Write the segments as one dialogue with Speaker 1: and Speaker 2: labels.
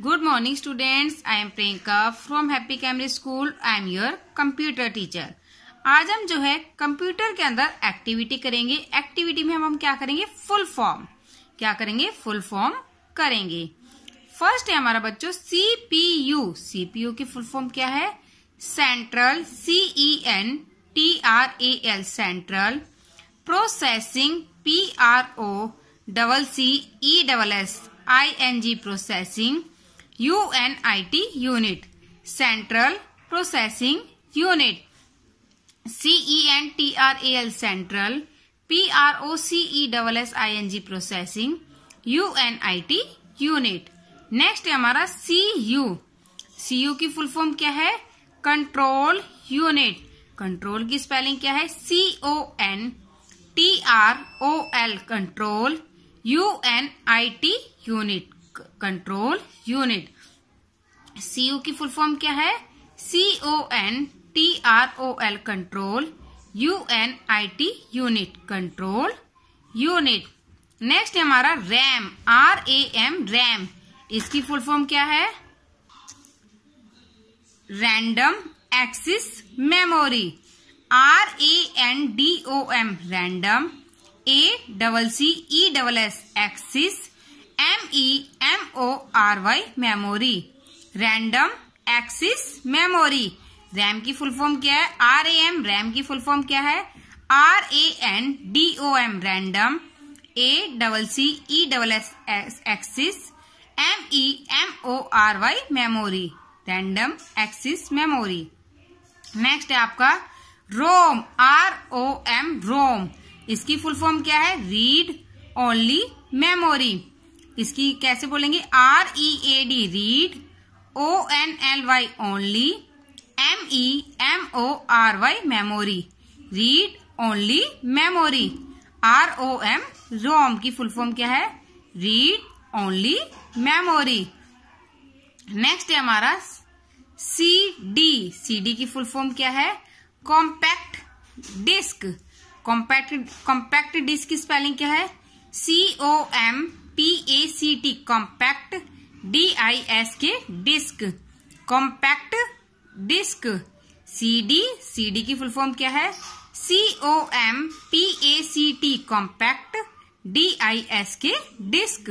Speaker 1: good morning students I am Priyanka from happy Camry school I am your computer teacher आज हम जो है computer के अंदर एक्टिविटी करेंगे एक्टिविटी में हम हम क्या करेंगे फुल फॉर्म क्या करेंगे फुल फॉर्म करेंगे फर्स्ट है हमारा बच्चों सीपीयू सीपीयू की फुल फॉर्म क्या है central C E N T R A L central processing P R O double C E double S I N G processing U N I T unit central processing unit C E N T R A L central P R O C E double S I N G processing U N I T unit next है हमारा C U C U की full form क्या है control unit control की spelling क्या है C O N T R O L control U N I T unit control unit CU की full form क्या है C O N T R O L control U N I T unit control unit next है हमारा RAM R A M RAM इसकी full form क्या है random access memory R A N D O M random A double C E double S access M E M O R Y memory random access memory RAM की full form क्या है R A M RAM की full form क्या है R A N D O M random A double C E double S access M E M O R Y memory random access memory next है आपका रोम are O M रोम इसकी full form क्या है read only memory इसकी कैसे बोलेंगे R E A D read O N L Y only M E M O R Y memory read only memory R O M ROM की full form क्या है read only memory next है हमारा C D C D की full form क्या है compact disc compact compact disc की spelling क्या है C O M P A C T compact D I S K disc compact disc C D C D की full form क्या है C O M P A C T compact D I S K disc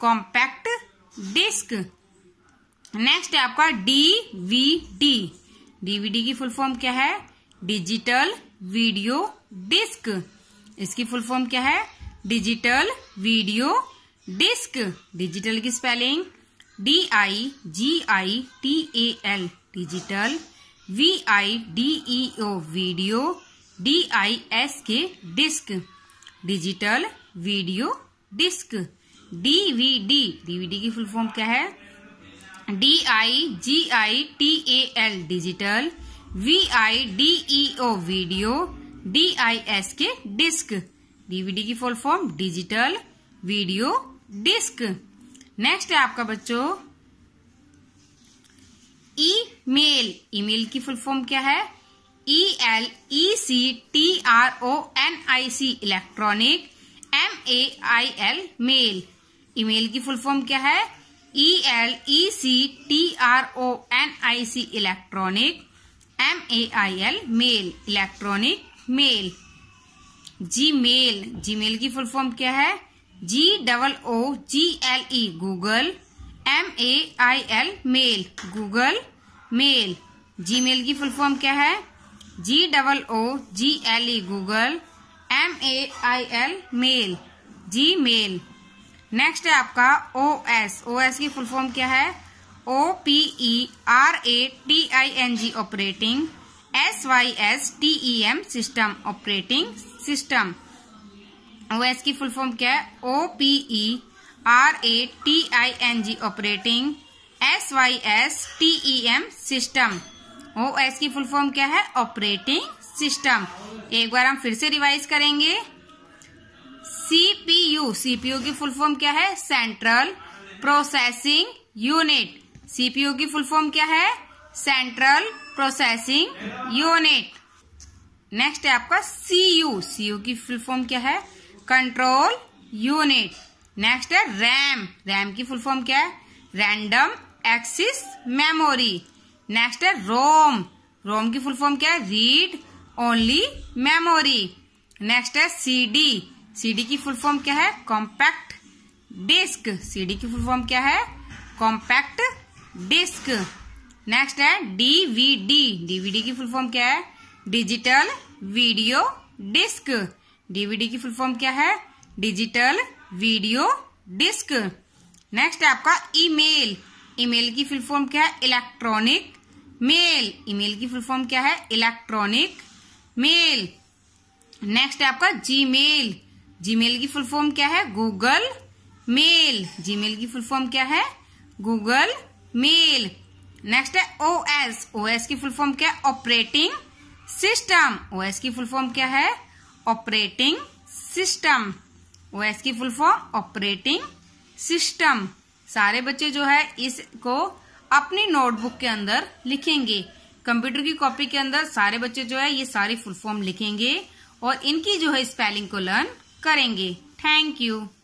Speaker 1: compact disc next है आपका D DVD की full form क्या है digital video disc इसकी full form क्या है डिजिटल वीडियो डिस्क डिजिटल की spelling D I G I T A L digital V I D E O video D I S K disc digital video disc DVD DVD की full form क्या है D I G I T A L digital V I D E O video D I S K disc DVD की full form digital video disc next है आपका बच्चों E email की full form क्या है E L E C T R O N I C electronic M A I L mail email की full form क्या है E L E C T R O N I C electronic M A I L mail electronic mail Gmail Gmail की full form क्या है G double O G L E Google M A I L mail Google mail Gmail की full form क्या है G double O G L E Google M A I L mail Gmail next है आपका O S O S की full form क्या है O P E R A T I N G operating S Y S T E M system operating system O S की full form क्या है O P E R A T I N G operating S Y S T E M system O S की full form क्या है operating system एक बार हम फिर से रिवाइज करेंगे सीपीयू सीपीयू की फुल फॉर्म क्या है सेंट्रल प्रोसेसिंग यूनिट सीपीयू की फुल फॉर्म क्या है सेंट्रल प्रोसेसिंग यूनिट नेक्स्ट है आपका सीयू सीयू की फुल फॉर्म क्या है कंट्रोल यूनिट नेक्स्ट है रैम रैम की फुल फॉर्म क्या है रैंडम एक्सिस मेमोरी नेक्स्ट है रोम रोम की फुल फॉर्म क्या है रीड ओनली मेमोरी नेक्स्ट है सीडी सीडी की फुल फॉर्म क्या है कॉम्पैक्ट डिस्क सीडी की फुल फॉर्म क्या है कॉम्पैक्ट डिस्क नेक्स्ट है डीवीडी डीवीडी की फुल फॉर्म क्या है डिजिटल वीडियो डिस्क डीवीडी की फुल फॉर्म क्या है डिजिटल वीडियो डिस्क नेक्स्ट है आपका ईमेल ईमेल की फुल फॉर्म क्या है इलेक्ट्रॉनिक मेल ईमेल की फुल फॉर्म क्या है इलेक्ट्रॉनिक मेल नेक्स्ट है आपका जीमेल जीमेल की फुल फॉर्म क्या है गूगल मेल जीमेल की फुल फॉर्म क्या है गूगल मेल नेक्स्ट है ओ एस ओ एस की फुल फॉर्म क्या है ऑपरेटिंग सिस्टम ओ एस की फुल फॉर्म क्या है ऑपरेटिंग सिस्टम ओ एस की फुल फॉर्म ऑपरेटिंग सिस्टम सारे बच्चे जो है इसको अपनी नोटबुक के अंदर लिखेंगे कंप्यूटर की कॉपी के अंदर सारे बच्चे जो है ये सारी फुल फॉर्म लिखेंगे और इनकी जो है स्पेलिंग को लर्न करेंगे थैंक यू